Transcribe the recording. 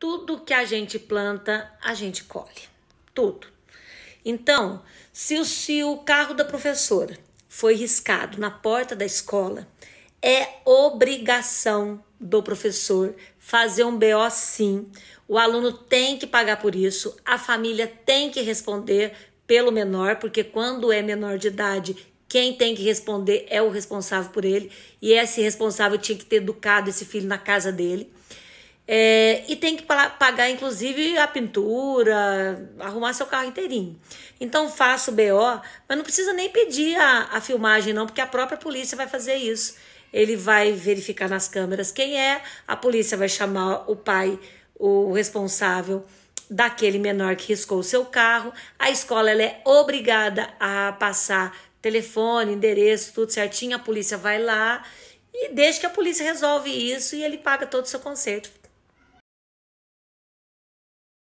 tudo que a gente planta, a gente colhe. Tudo. Então, se o, se o carro da professora foi riscado na porta da escola, é obrigação do professor fazer um BO sim. O aluno tem que pagar por isso, a família tem que responder pelo menor, porque quando é menor de idade, quem tem que responder é o responsável por ele, e esse responsável tinha que ter educado esse filho na casa dele. É, e tem que pagar, inclusive, a pintura, arrumar seu carro inteirinho. Então, faço o BO, mas não precisa nem pedir a, a filmagem, não, porque a própria polícia vai fazer isso. Ele vai verificar nas câmeras quem é, a polícia vai chamar o pai, o responsável daquele menor que riscou o seu carro. A escola ela é obrigada a passar telefone, endereço, tudo certinho. A polícia vai lá e desde que a polícia resolve isso e ele paga todo o seu conserto.